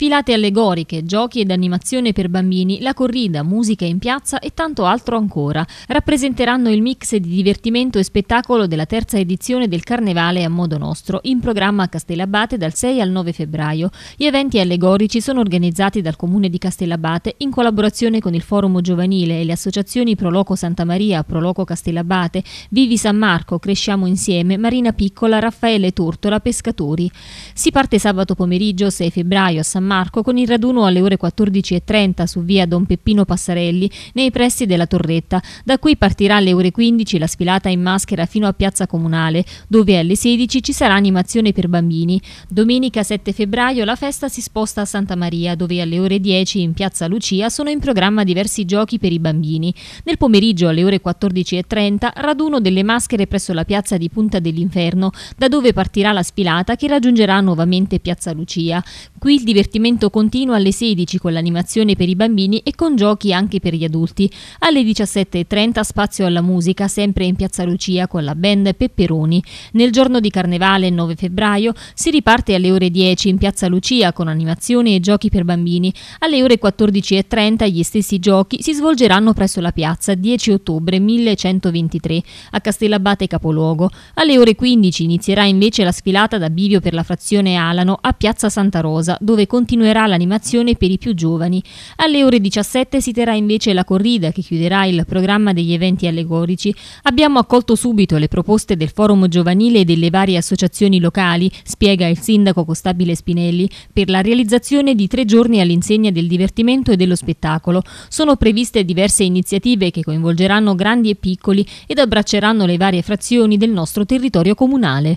Sfilate allegoriche, giochi ed animazione per bambini, la corrida, musica in piazza e tanto altro ancora rappresenteranno il mix di divertimento e spettacolo della terza edizione del Carnevale a modo nostro, in programma a Castellabate dal 6 al 9 febbraio. Gli eventi allegorici sono organizzati dal Comune di Castellabate in collaborazione con il Forum Giovanile e le associazioni Proloco Santa Maria, Proloco Castellabate, Vivi San Marco, Cresciamo Insieme, Marina Piccola, Raffaele Tortola, Pescatori. Si parte sabato pomeriggio 6 febbraio a San Marco Marco con il raduno alle ore 14.30 su via Don Peppino Passarelli, nei pressi della Torretta. Da qui partirà alle ore 15 la sfilata in maschera fino a Piazza Comunale, dove alle 16 ci sarà animazione per bambini. Domenica 7 febbraio la festa si sposta a Santa Maria, dove alle ore 10 in Piazza Lucia sono in programma diversi giochi per i bambini. Nel pomeriggio alle ore 14.30 raduno delle maschere presso la piazza di Punta dell'Inferno, da dove partirà la sfilata che raggiungerà nuovamente Piazza Lucia. Qui il divertimento divertimento continua alle 16 con l'animazione per i bambini e con giochi anche per gli adulti. Alle 17.30 spazio alla musica, sempre in Piazza Lucia con la band Pepperoni. Nel giorno di Carnevale, 9 febbraio, si riparte alle ore 10 in Piazza Lucia con animazione e giochi per bambini. Alle ore 14.30 gli stessi giochi si svolgeranno presso la piazza 10 ottobre 1123 a Castellabate Capoluogo. Alle ore 15 inizierà invece la sfilata da bivio per la frazione Alano a Piazza Santa Rosa, dove continuerà continuerà l'animazione per i più giovani. Alle ore 17 si terrà invece la corrida che chiuderà il programma degli eventi allegorici. Abbiamo accolto subito le proposte del forum giovanile e delle varie associazioni locali, spiega il sindaco Costabile Spinelli, per la realizzazione di tre giorni all'insegna del divertimento e dello spettacolo. Sono previste diverse iniziative che coinvolgeranno grandi e piccoli ed abbracceranno le varie frazioni del nostro territorio comunale.